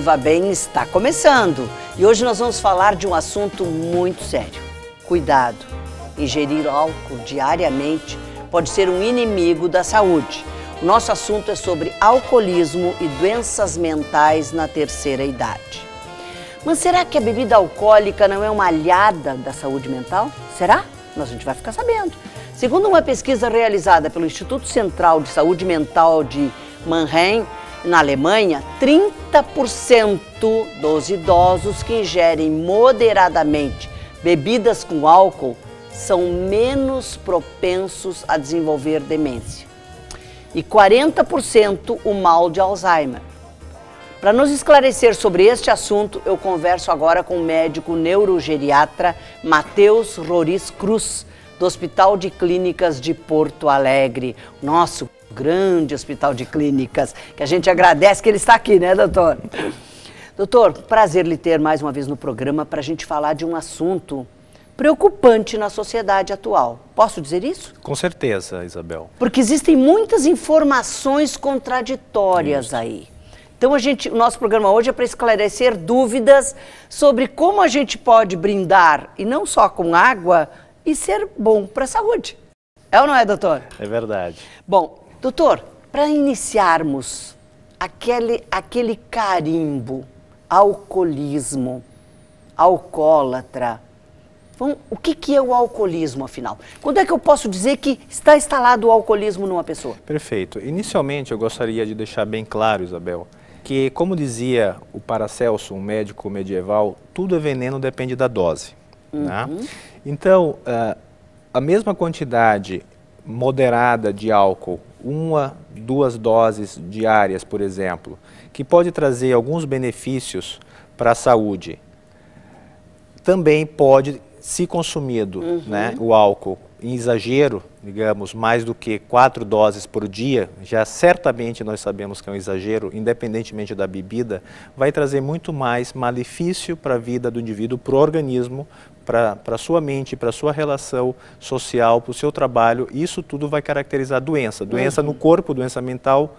Viva vá bem está começando. E hoje nós vamos falar de um assunto muito sério. Cuidado. Ingerir álcool diariamente pode ser um inimigo da saúde. O nosso assunto é sobre alcoolismo e doenças mentais na terceira idade. Mas será que a bebida alcoólica não é uma aliada da saúde mental? Será? Nós a gente vai ficar sabendo. Segundo uma pesquisa realizada pelo Instituto Central de Saúde Mental de Manhattan, na Alemanha, 30% dos idosos que ingerem moderadamente bebidas com álcool são menos propensos a desenvolver demência. E 40% o mal de Alzheimer. Para nos esclarecer sobre este assunto, eu converso agora com o médico neurogeriatra Matheus Roriz Cruz, do Hospital de Clínicas de Porto Alegre. Nosso grande hospital de clínicas, que a gente agradece que ele está aqui, né, doutor? Doutor, prazer lhe ter mais uma vez no programa para a gente falar de um assunto preocupante na sociedade atual. Posso dizer isso? Com certeza, Isabel. Porque existem muitas informações contraditórias isso. aí. Então a gente, o nosso programa hoje é para esclarecer dúvidas sobre como a gente pode brindar e não só com água e ser bom para a saúde. É ou não é, doutor? É verdade. Bom, Doutor, para iniciarmos aquele, aquele carimbo, alcoolismo, alcoólatra, o que, que é o alcoolismo, afinal? Quando é que eu posso dizer que está instalado o alcoolismo numa pessoa? Perfeito. Inicialmente, eu gostaria de deixar bem claro, Isabel, que, como dizia o Paracelso, um médico medieval, tudo é veneno, depende da dose. Uhum. Né? Então, uh, a mesma quantidade moderada de álcool uma, duas doses diárias, por exemplo, que pode trazer alguns benefícios para a saúde, também pode, se consumido uhum. né, o álcool em exagero, digamos, mais do que quatro doses por dia, já certamente nós sabemos que é um exagero, independentemente da bebida, vai trazer muito mais malefício para a vida do indivíduo, para o organismo, para a sua mente, para a sua relação social, para o seu trabalho, isso tudo vai caracterizar doença. Doença uhum. no corpo, doença mental,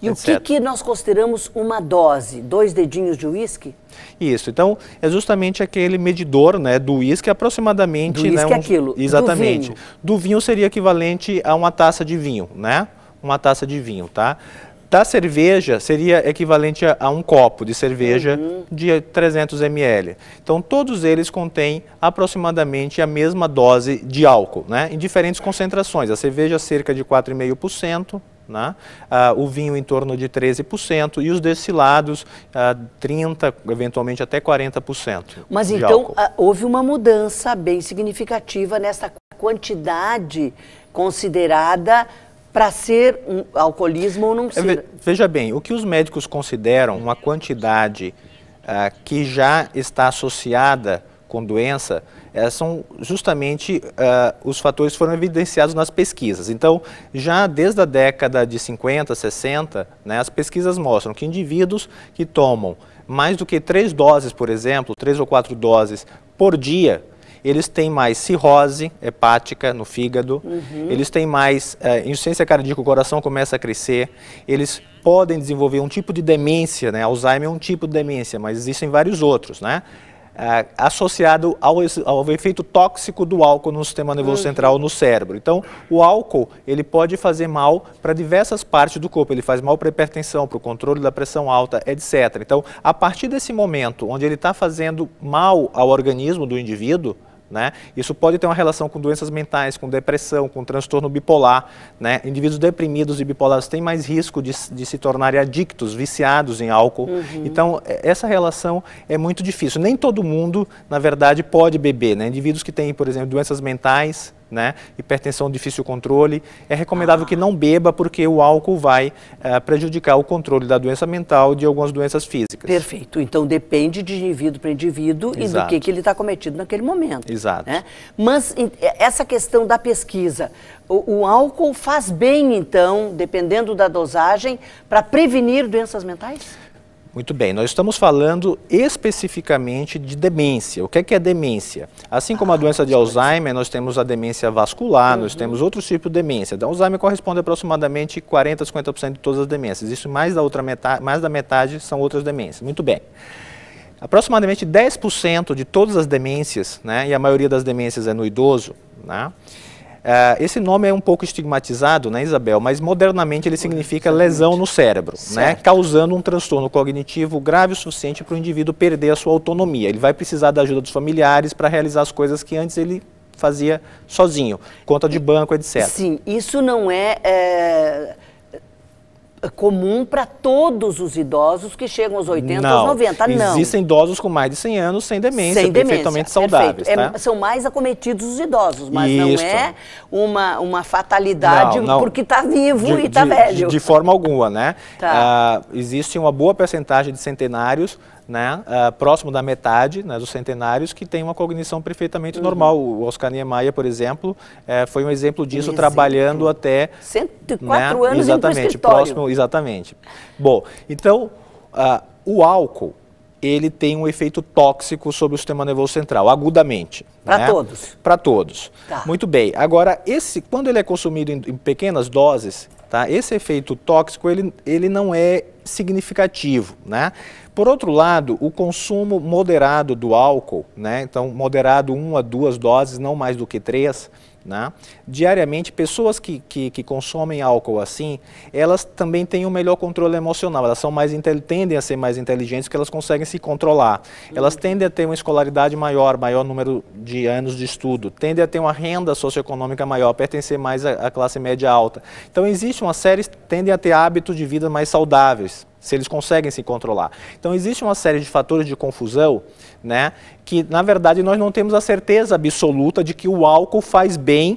e etc. o que, que nós consideramos uma dose? Dois dedinhos de uísque? Isso, então é justamente aquele medidor né, do uísque, aproximadamente... Do né, uísque né, um, é aquilo, Exatamente. Do vinho. do vinho seria equivalente a uma taça de vinho, né? Uma taça de vinho, tá? Da cerveja seria equivalente a, a um copo de cerveja uhum. de 300 ml. Então todos eles contêm aproximadamente a mesma dose de álcool, né? em diferentes concentrações. A cerveja cerca de 4,5%, né? Ah, o vinho em torno de 13% e os destilados ah, 30%, eventualmente até 40%. Mas então ah, houve uma mudança bem significativa nessa quantidade considerada para ser um alcoolismo ou não é, ser? Veja bem, o que os médicos consideram uma quantidade ah, que já está associada com doença eh, são justamente ah, os fatores que foram evidenciados nas pesquisas. Então, já desde a década de 50, 60, né, as pesquisas mostram que indivíduos que tomam mais do que três doses, por exemplo, três ou quatro doses por dia, eles têm mais cirrose hepática no fígado, uhum. eles têm mais é, insuficiência cardíaca, o coração começa a crescer, eles podem desenvolver um tipo de demência, né? Alzheimer é um tipo de demência, mas existem vários outros, né? Eh, associado ao, ao, efeito tóxico do álcool no sistema nervoso uhum. central no cérebro. Então, o álcool ele pode fazer mal para diversas partes do corpo. Ele faz mal para a hipertensão, para o controle da pressão alta, etc. Então, a partir desse momento onde ele está fazendo mal ao organismo do indivíduo, né? Isso pode ter uma relação com doenças mentais, com depressão, com transtorno bipolar. Né? Indivíduos deprimidos e bipolares têm mais risco de, de se tornarem adictos, viciados em álcool. Uhum. Então, é, essa relação é muito difícil. Nem todo mundo, na verdade, pode beber. Né? Indivíduos que têm, por exemplo, doenças mentais, né? Hipertensão difícil controle. É recomendável ah. que não beba porque o álcool vai eh, prejudicar o controle da doença mental e de algumas doenças físicas. Perfeito. Então depende de indivíduo para indivíduo Exato. e do que, que ele está cometido naquele momento. Exato. Né? Mas essa questão da pesquisa, o, o, álcool faz bem então, dependendo da dosagem, para prevenir doenças mentais? Muito bem, nós estamos falando especificamente de demência. O que é, que é demência? Assim como ah, a doença de Alzheimer, nós temos a demência vascular, uhum. nós temos outros tipos de demência. Da então, Alzheimer corresponde a aproximadamente 40 a 50% de todas as demências. Isso mais da outra metade, mais da metade são outras demências. Muito bem. Aproximadamente 10% de todas as demências, né, e a maioria das demências é no idoso, né, ah, esse nome é um pouco estigmatizado, né, Isabel? Mas modernamente ele significa lesão no cérebro, né? certo. né, causando um transtorno cognitivo grave o suficiente para o indivíduo perder a sua autonomia. Ele vai precisar da ajuda dos familiares para realizar as coisas que antes ele fazia sozinho, conta de banco, etc. Sim, isso não é, é comum para todos os idosos que chegam aos 80, não. aos 90, não. Existem idosos com mais de 100 anos sem demência, sem demência perfeitamente saudáveis. É, tá? É, são mais acometidos os idosos, mas Isso. não é uma, uma fatalidade não, não. porque está vivo de, e está velho. De, de, forma alguma, né? Tá. Uh, existe uma boa percentagem de centenários né, uh, próximo da metade né, dos centenários que tem uma cognição perfeitamente uhum. normal. O Oscar Niemeyer, por exemplo, é, foi um exemplo disso, trabalhando até... 104 né, anos Exatamente, próximo, exatamente. Bom, então, uh, o álcool, ele tem um efeito tóxico sobre o sistema nervoso central, agudamente. Para né? todos? Para todos. Tá. Muito bem. Agora, esse, quando ele é consumido em, em pequenas doses, tá, esse efeito tóxico, ele, ele não é significativo, né? Por outro lado, o consumo moderado do álcool, né? Então, moderado uma a duas doses, não mais do que três, né? Diariamente, pessoas que, que, que, consomem álcool assim, elas também têm um melhor controle emocional, elas são mais tendem a ser mais inteligentes porque elas conseguem se controlar. Elas uhum. tendem a ter uma escolaridade maior, maior número de anos de estudo, tendem a ter uma renda socioeconômica maior, pertencer mais à, à classe média alta. Então, existe uma série, tendem a ter hábitos de vida mais saudáveis se eles conseguem se controlar. Então existe uma série de fatores de confusão, né, que na verdade nós não temos a certeza absoluta de que o álcool faz bem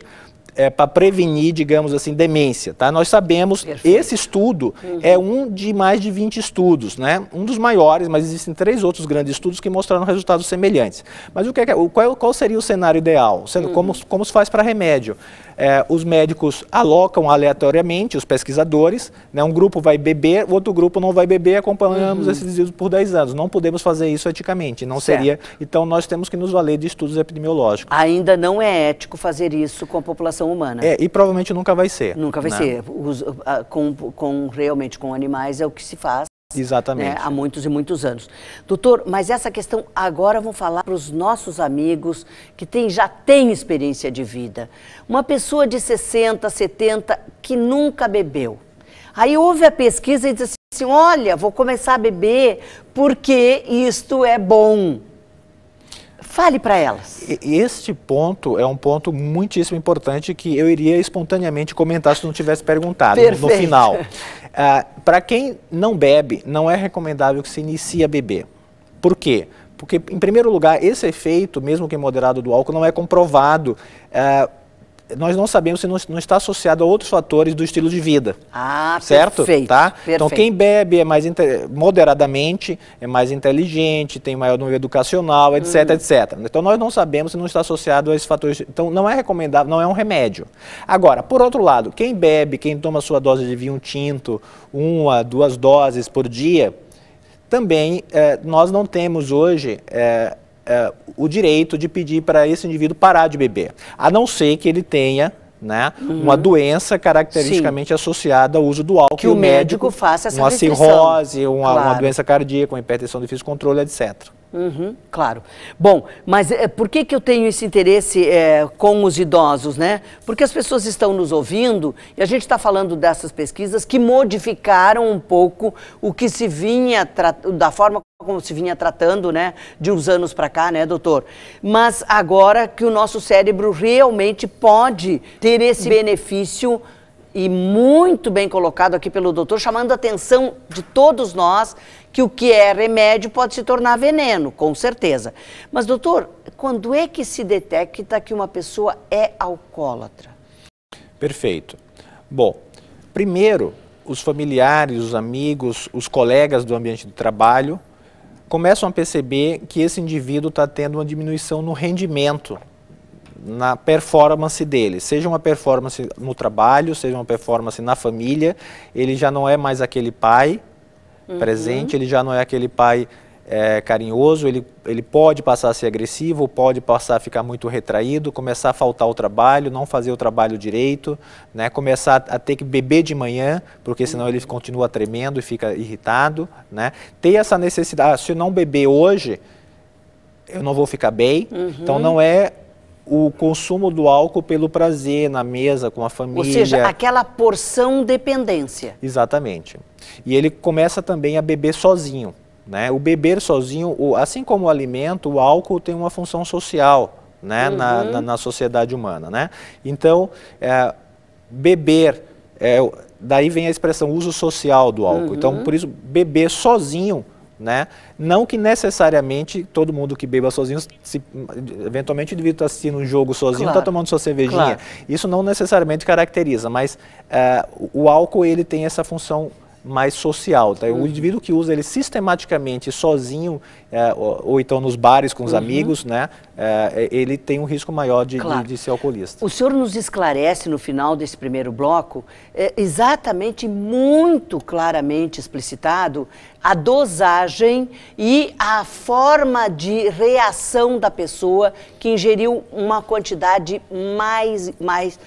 é, para prevenir, digamos assim, demência. Tá? Nós sabemos, Perfeito. esse estudo é uhum. é um de mais de 20 estudos, né? um dos maiores, mas existem três outros grandes estudos que mostraram resultados semelhantes. Mas o que é, qual, qual seria o cenário ideal? uhum. como se faz para remédio? é, os médicos alocam aleatoriamente os pesquisadores, né? um grupo vai beber, o outro grupo não vai beber, acompanhamos uhum. esses desvios por 10 anos. Não podemos fazer isso eticamente, não certo. seria. Então nós temos que nos valer de estudos epidemiológicos. Ainda não é ético fazer isso com a população humana. É, e provavelmente nunca vai ser. Nunca vai né? ser. Os, com, com, realmente com animais é o que se faz Exatamente. Né, há muitos e muitos anos. Doutor, mas essa questão agora vamos falar para os nossos amigos que tem, já têm experiência de vida. Uma pessoa de 60, 70 que nunca bebeu. Aí houve a pesquisa e diz assim: olha, vou começar a beber porque isto é bom. Fale para elas. Este ponto é um ponto muitíssimo importante que eu iria espontaneamente comentar se não tivesse perguntado Perfeito. no, final. Ah, para quem não bebe, não é recomendável que se inicie a beber. Por quê? Porque, em primeiro lugar, esse efeito, mesmo que moderado do álcool, não é comprovado. Ah, nós não sabemos se não, não, está associado a outros fatores do estilo de vida. Ah, certo? Perfeito, tá? Perfeito. Então quem bebe é mais moderadamente, é mais inteligente, tem maior número educacional, etc, hum. etc. Então nós não sabemos se não está associado a esses fatores. Então não é recomendável, não é um remédio. Agora, por outro lado, quem bebe, quem toma sua dose de vinho tinto, uma, duas doses por dia, também eh, nós não temos hoje eh, é, o direito de pedir para esse indivíduo parar de beber, a não ser que ele tenha né? Uhum. Uma doença caracteristicamente Sim. associada ao uso do álcool. Que o médico, médico faça essa Uma cirrose, uma, claro. uma, doença cardíaca, uma hipertensão de difícil controle, etc. Uhum, claro. Bom, mas é, por que, que eu tenho esse interesse é, com os idosos, né? Porque as pessoas estão nos ouvindo e a gente está falando dessas pesquisas que modificaram um pouco o que se vinha da forma como se vinha tratando, né, de uns anos para cá, né, doutor? Mas agora que o nosso cérebro realmente pode ter esse benefício e muito bem colocado aqui pelo doutor, chamando a atenção de todos nós que o que é remédio pode se tornar veneno, com certeza. Mas, doutor, quando é que se detecta que uma pessoa é alcoólatra? Perfeito. Bom, primeiro, os familiares, os amigos, os colegas do ambiente de trabalho começam a perceber que esse indivíduo está tendo uma diminuição no rendimento, na performance dele, seja uma performance no trabalho, seja uma performance na família, ele já não é mais aquele pai uhum. presente, ele já não é aquele pai é, carinhoso, ele, ele pode passar a ser agressivo, pode passar a ficar muito retraído, começar a faltar o trabalho, não fazer o trabalho direito, né, começar a ter que beber de manhã, porque senão ele continua tremendo e fica irritado. Né, ter essa necessidade, ah, se eu não beber hoje, eu não vou ficar bem. Uhum. Então não é o consumo do álcool pelo prazer, na mesa, com a família. Ou seja, aquela porção dependência. Exatamente. E ele começa também a beber sozinho. Né? O beber sozinho, assim como o alimento, o álcool tem uma função social né? Uhum. Na, na, na, sociedade humana. Né? Então, é, beber, é, daí vem a expressão uso social do álcool. Então, uhum. Então, por isso, beber sozinho né? Não que necessariamente todo mundo que beba sozinho, se, eventualmente o indivíduo está assistindo um jogo sozinho, está claro. tomando sua cervejinha. Claro. Isso não necessariamente caracteriza, mas uh, o álcool ele tem essa função mais social. Tá? Uhum. O indivíduo que usa ele sistematicamente sozinho, é, ou, ou, então nos bares com os uhum. amigos, né, é, é ele tem um risco maior de, claro. de, de, ser alcoolista. O senhor nos esclarece no final desse primeiro bloco, é, exatamente muito claramente explicitado, a dosagem e a forma de reação da pessoa que ingeriu uma quantidade mais, mais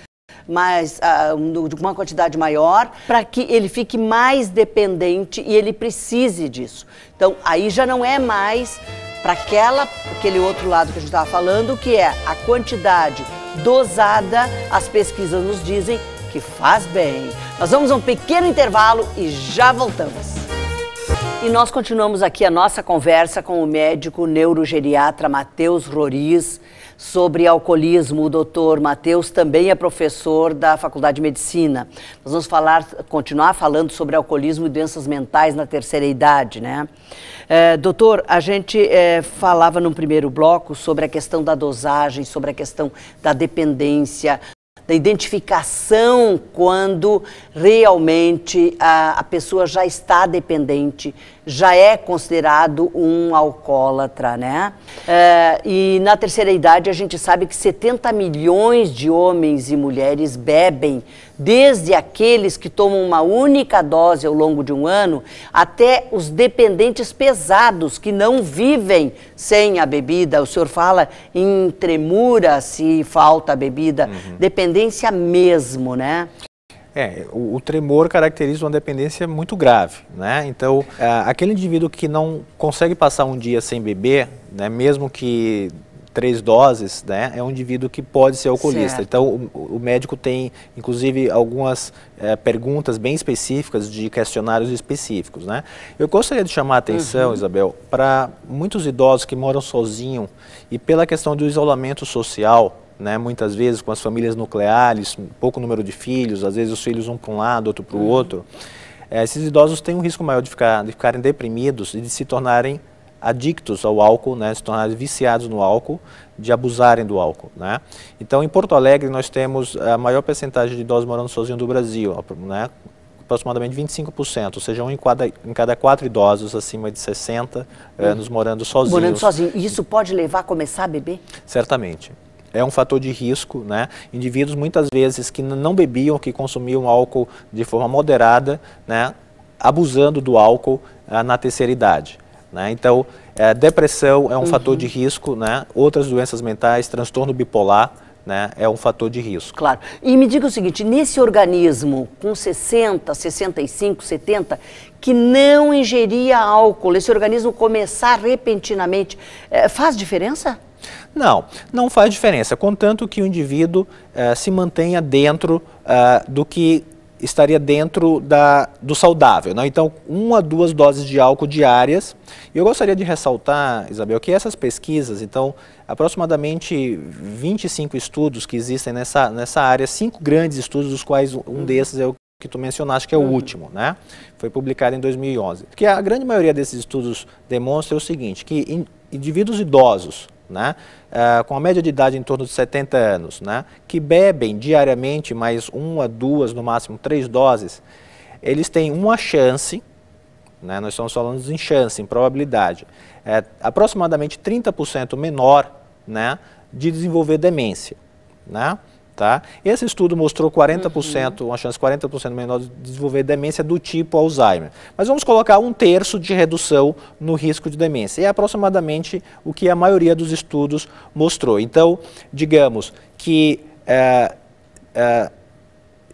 mais uh, de uma quantidade maior, para que ele fique mais dependente e ele precise disso. Então, aí já não é mais para aquela aquele outro lado que a gente estava falando, que é a quantidade dosada, as pesquisas nos dizem que faz bem. Nós vamos a um pequeno intervalo e já voltamos. E nós continuamos aqui a nossa conversa com o médico neurogeriatra Matheus Roriz, sobre alcoolismo. O doutor Matheus também é professor da Faculdade de Medicina. Nós vamos falar, continuar falando sobre alcoolismo e doenças mentais na terceira idade, né? É, doutor, a gente é, falava num primeiro bloco sobre a questão da dosagem, sobre a questão da dependência, da identificação quando realmente a, a, pessoa já está dependente, já é considerado um alcoólatra, né? É, e na terceira idade, a gente sabe que 70 milhões de homens e mulheres bebem, desde aqueles que tomam uma única dose ao longo de um ano, até os dependentes pesados que não vivem sem a bebida. O senhor fala em tremura se falta a bebida, uhum. dependência mesmo, né? É, o, o, tremor caracteriza uma dependência muito grave, né? Então, aquele indivíduo que não consegue passar um dia sem beber, né, mesmo que três doses, né, é um indivíduo que pode ser alcoolista. Certo. Então, o, o, médico tem, inclusive, algumas é, perguntas bem específicas de questionários específicos, né. Eu gostaria de chamar a atenção, uhum. Isabel, para muitos idosos que moram sozinhos e pela questão do isolamento social, né? muitas vezes com as famílias nucleares, pouco número de filhos, às vezes os filhos um para um lado, outro para o uhum. outro, é, esses idosos têm um risco maior de, ficar, de ficarem deprimidos e de se tornarem adictos ao álcool, né, se tornarem viciados no álcool, de abusarem do álcool. Né? Então, em Porto Alegre, nós temos a maior percentagem de idosos morando sozinhos do Brasil, né, aproximadamente 25%, ou seja, um em cada, em cada quatro idosos acima de 60 uhum. anos morando sozinhos. Morando sozinho. E isso pode levar a começar a beber? Certamente é um fator de risco. Né? Indivíduos muitas vezes que não bebiam, que consumiam álcool de forma moderada, né? abusando do álcool ah, na terceira idade. Né? Então, é, depressão é um uhum. fator de uhum. risco, né? outras doenças mentais, transtorno bipolar, né, é um fator de risco. Claro. E me diga o seguinte, nesse organismo com 60, 65, 70, que não ingeria álcool, esse organismo começar repentinamente, é, faz diferença? Não, não faz diferença, contanto que o indivíduo eh, se mantenha dentro eh, do que estaria dentro da, do saudável. Né? Então, uma a duas doses de álcool diárias. E eu gostaria de ressaltar, Isabel, que essas pesquisas, então, aproximadamente 25 estudos que existem nessa, nessa área, cinco grandes estudos, dos quais um uhum. desses é o que tu mencionaste, que é o uhum. último, né? Foi publicado em 2011. Que a grande maioria desses estudos demonstra o seguinte, que indivíduos idosos né? Uh, com a média de idade em torno de 70 anos, né? que bebem diariamente mais uma, duas, no máximo três doses, eles têm uma chance, né? nós estamos falando em chance, em probabilidade, é aproximadamente 30% menor né? de desenvolver demência. Né? Tá? Esse estudo mostrou 40%, uhum. uma chance 40% menor de desenvolver demência do tipo Alzheimer. Mas vamos colocar um terço de redução no risco de demência. E é aproximadamente o que a maioria dos estudos mostrou. Então, digamos que é, é,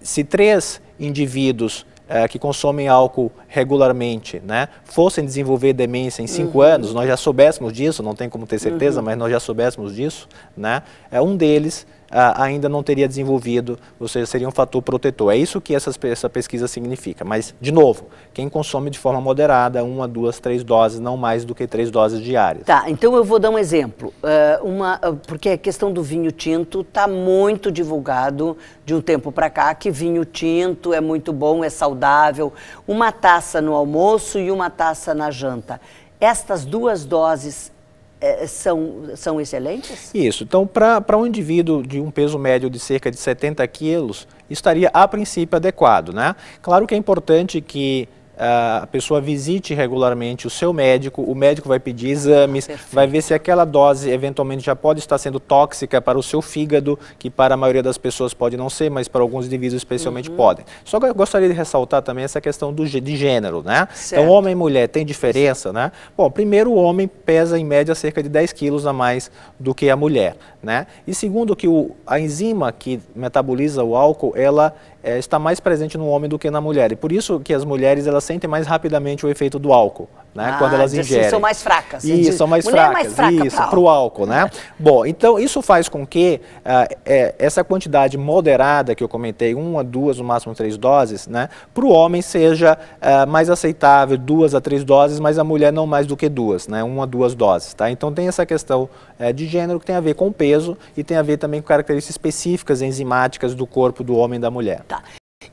se três indivíduos é, que consomem álcool regularmente né, fossem desenvolver demência em cinco uhum. anos, nós já soubéssemos disso, não tem como ter certeza, uhum. mas nós já soubéssemos disso, né, um deles ah, ainda não teria desenvolvido, ou seja, seria um fator protetor. É isso que essas, essa pesquisa significa. Mas, de novo, quem consome de forma moderada, uma, duas, três doses, não mais do que três doses diárias. Tá, então eu vou dar um exemplo. Uh, uma, ah, porque a questão do vinho tinto está muito divulgado de um tempo para cá, que vinho tinto é muito bom, é saudável. Uma taça no almoço e uma taça na janta. Estas duas doses é, são, são excelentes? Isso. Então, para um indivíduo de um peso médio de cerca de 70 quilos, estaria a princípio adequado. Né? Claro que é importante que a pessoa visite regularmente o seu médico, o médico vai pedir exames, Perfeito. vai ver se aquela dose eventualmente já pode estar sendo tóxica para o seu fígado, que para a maioria das pessoas pode não ser, mas para alguns indivíduos especialmente uhum. podem. Só gostaria de ressaltar também essa questão do, de gênero, né? Então, certo. Então, homem e mulher tem diferença, né? Bom, primeiro, o homem pesa em média cerca de 10 quilos a mais do que a mulher, né? E segundo, que o, a enzima que metaboliza o álcool, ela é, está mais presente no homem do que na mulher. E por isso que as mulheres elas sentem mais rapidamente o efeito do álcool né? Ah, quando elas assim, ingerem. Assim, são mais fracas. Isso, são mais Mulher fracas. É mais fraca isso, para o álcool, né? Bom, então isso faz com que uh, é, essa quantidade moderada que eu comentei, uma, duas, no máximo três doses, né? Para o homem seja uh, mais aceitável, duas a três doses, mas a mulher não mais do que duas, né? Uma a duas doses, tá? Então tem essa questão uh, de gênero que tem a ver com peso e tem a ver também com características específicas enzimáticas do corpo do homem e da mulher. Tá.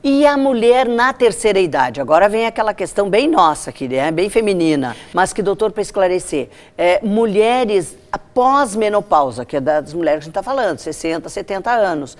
E a mulher na terceira idade? Agora vem aquela questão bem nossa aqui, né? bem feminina, mas que, doutor, para esclarecer, é, mulheres após menopausa, que é das mulheres que a gente está falando, 60, 70 anos,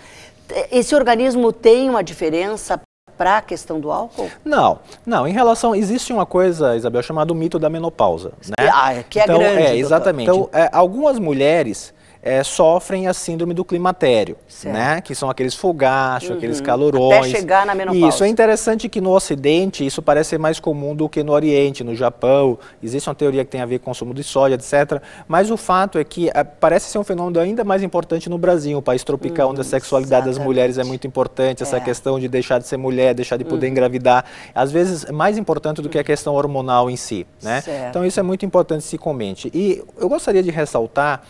esse organismo tem uma diferença para a questão do álcool? Não, não. Em relação, existe uma coisa, Isabel, chamada o mito da menopausa, né? Ah, é, que é então, é, grande. É, exatamente. Doutor. Então, é, algumas mulheres é, sofrem a síndrome do climatério, certo. né? Que são aqueles fogachos, uhum. aqueles calorões. Até chegar na menopausa. Isso, é interessante que no Ocidente isso parece ser mais comum do que no Oriente, no Japão. Existe uma teoria que tem a ver com o consumo de soja, etc. Mas o fato é que eh, parece ser um fenômeno ainda mais importante no Brasil, o país tropical, hum, onde a sexualidade exatamente. das mulheres é muito importante, essa é. questão de deixar de ser mulher, deixar de poder hum. engravidar. Às vezes, é mais importante do que a hum. questão hormonal em si, né? Certo. Então, isso é muito importante se comente. E eu gostaria de ressaltar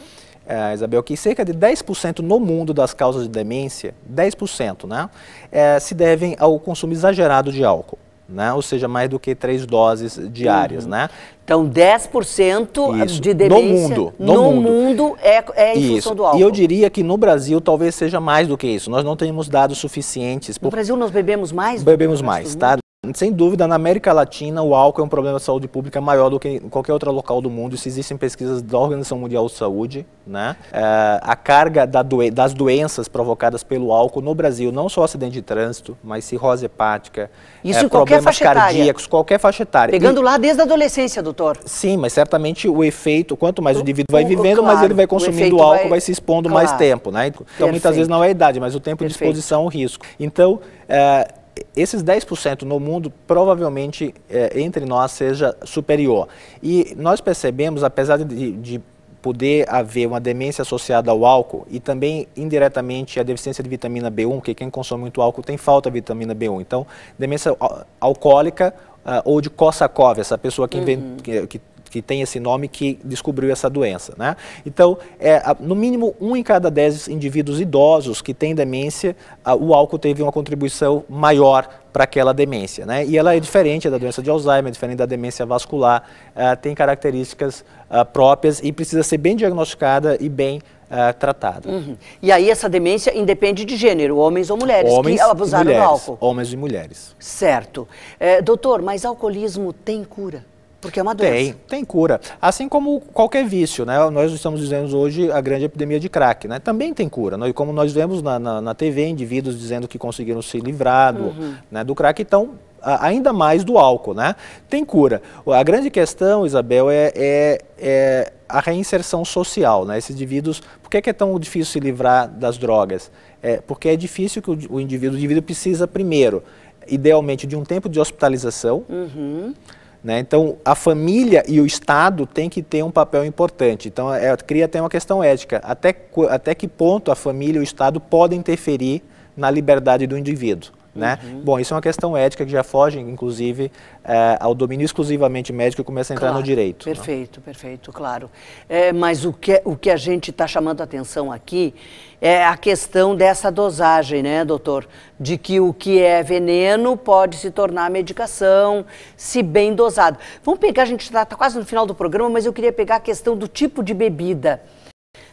é, Isabel, que cerca de 10% no mundo das causas de demência, 10%, né, é, se devem ao consumo exagerado de álcool. Né? Ou seja, mais do que três doses diárias, uhum. né? Então, 10% Isso. de demência no mundo, no, no mundo. mundo. é, é em Isso. do álcool. E eu diria que no Brasil talvez seja mais do que isso. Nós não temos dados suficientes. Por... No Brasil nós bebemos mais? Bebemos mais, tá? Sem dúvida, na América Latina, o álcool é um problema de saúde pública maior do que em qualquer outro local do mundo. Isso existem pesquisas da Organização Mundial de Saúde. Né? É, a carga da das doenças provocadas pelo álcool no Brasil, não só acidente de trânsito, mas cirrose hepática, Isso é, problemas cardíacos, qualquer faixa etária. Pegando e, lá desde a adolescência, doutor. Sim, mas certamente o efeito, quanto mais o, o indivíduo vai vivendo, claro, mais ele vai consumindo o álcool, vai, vai se expondo claro. mais tempo. Né? Então, Perfeito. muitas vezes não é a idade, mas o tempo Perfeito. de exposição, o é risco. Então, é, esses 10% no mundo provavelmente é, entre nós seja superior. E nós percebemos, apesar de, de poder haver uma demência associada ao álcool e também indiretamente a deficiência de vitamina B1, porque quem consome muito álcool tem falta de vitamina B1. Então, demência alcoólica uh, ou de Kossakov, essa pessoa que, uhum. que, que que tem esse nome, que descobriu essa doença. Né? Então, é, no mínimo um em cada dez indivíduos idosos que têm demência, o álcool teve uma contribuição maior para aquela demência. Né? E ela é diferente da doença de Alzheimer, diferente da demência vascular, é, tem características é, próprias e precisa ser bem diagnosticada e bem é, tratada. Uhum. E aí essa demência independe de gênero, homens ou mulheres homens que abusaram mulheres, do álcool? Homens e mulheres. Certo. É, doutor, mas alcoolismo tem cura? Porque é uma doença. Tem, tem cura. Assim como qualquer vício, né? Nós estamos dizendo hoje a grande epidemia de crack, né? Também tem cura. Nós, né? como nós vemos na, na, na, TV, indivíduos dizendo que conseguiram se livrar do, uhum. né, do crack, então ainda mais do álcool, né? Tem cura. A grande questão, Isabel, é, é, é a reinserção social, né? Esses indivíduos, por que é, que é tão difícil se livrar das drogas? É, porque é difícil que o, o indivíduo, o indivíduo precisa primeiro, idealmente, de um tempo de hospitalização, uhum. Né? Então, a família e o Estado têm que ter um papel importante. Então, é, é cria até uma questão ética. Até, até que ponto a família e o Estado podem interferir na liberdade do indivíduo? Né? Uhum. Bom, isso é uma questão ética que já foge, inclusive, é, ao domínio exclusivamente médico e começa a entrar claro, no direito. Né? Perfeito, né? perfeito, claro. É, mas o que, é, o que a gente está chamando a atenção aqui é a questão dessa dosagem, né, doutor? De que o que é veneno pode se tornar medicação, se bem dosado. Vamos pegar, a gente está tá quase no final do programa, mas eu queria pegar a questão do tipo de bebida.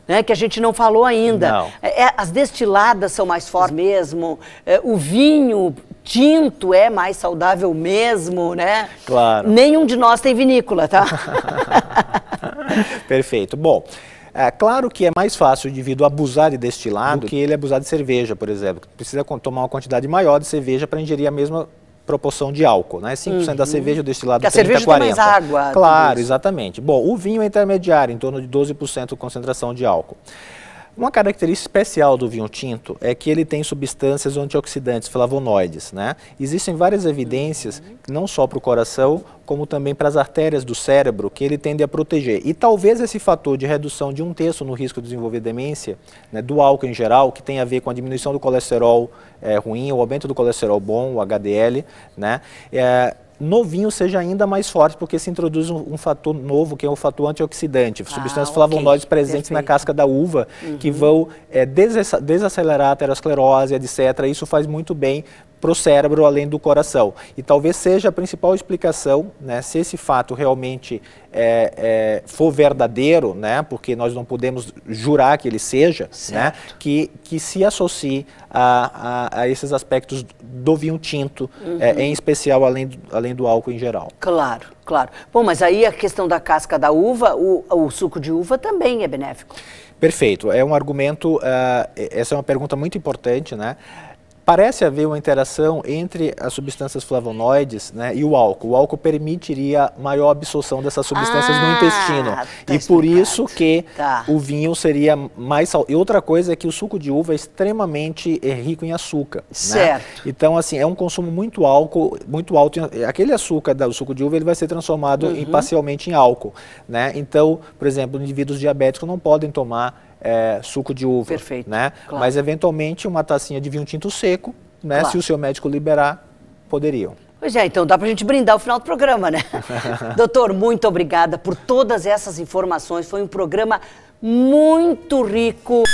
Né, que a gente não falou ainda. Não. É, é, as destiladas são mais fortes mesmo, é, o vinho tinto é mais saudável mesmo, né? Claro. Nenhum de nós tem vinícola, tá? Perfeito. Bom, é claro que é mais fácil o indivíduo abusar de destilado do que ele abusar de cerveja, por exemplo. Precisa tomar uma quantidade maior de cerveja para ingerir a mesma proporção de álcool, né? 5% uhum. da cerveja, o destilado Porque 30, a cerveja 40. Tem mais água. Claro, exatamente. Bom, o vinho é intermediário, em torno de 12% de concentração de álcool. Uma característica especial do vinho tinto é que ele tem substâncias antioxidantes, flavonoides. Né? Existem várias evidências, não só para o coração, como também para as artérias do cérebro, que ele tende a proteger. E talvez esse fator de redução de um terço no risco de desenvolver demência, né, do álcool em geral, que tem a ver com a diminuição do colesterol é, ruim, o aumento do colesterol bom, o HDL, né, é, no vinho seja ainda mais forte, porque se introduz um, um fator novo, que é o fator antioxidante, ah, substâncias flavonoides presentes Perfeito. na casca da uva, uhum. que vão é, desacelerar a aterosclerose, etc. Isso faz muito bem para o cérebro além do coração. E talvez seja a principal explicação, né, se esse fato realmente é, é, for verdadeiro, né, porque nós não podemos jurar que ele seja, né, que, que se associe a, a, a esses aspectos do vinho tinto, uhum. é, em especial além do, além do álcool em geral. Claro, claro. Bom, mas aí a questão da casca da uva, o, o suco de uva também é benéfico. Perfeito. É um argumento, uh, essa é uma pergunta muito importante, né? Parece haver uma interação entre as substâncias flavonoides né, e o álcool. O álcool permitiria maior absorção dessas substâncias ah, no intestino. Tá e explicado. por isso que tá. o vinho seria mais sal... E outra coisa é que o suco de uva é extremamente é, rico em açúcar. Né? Certo. Né? Então, assim, é um consumo muito álcool, muito alto. Em... Aquele açúcar do suco de uva ele vai ser transformado uhum. em, parcialmente em álcool. Né? Então, por exemplo, indivíduos diabéticos não podem tomar é, suco de uva. Perfeito. Né? Claro. Mas, eventualmente, uma tacinha de vinho tinto seco, né? Claro. se o seu médico liberar, poderiam. Pois é, então dá para a gente brindar o final do programa, né? Doutor, muito obrigada por todas essas informações. Foi um programa muito rico.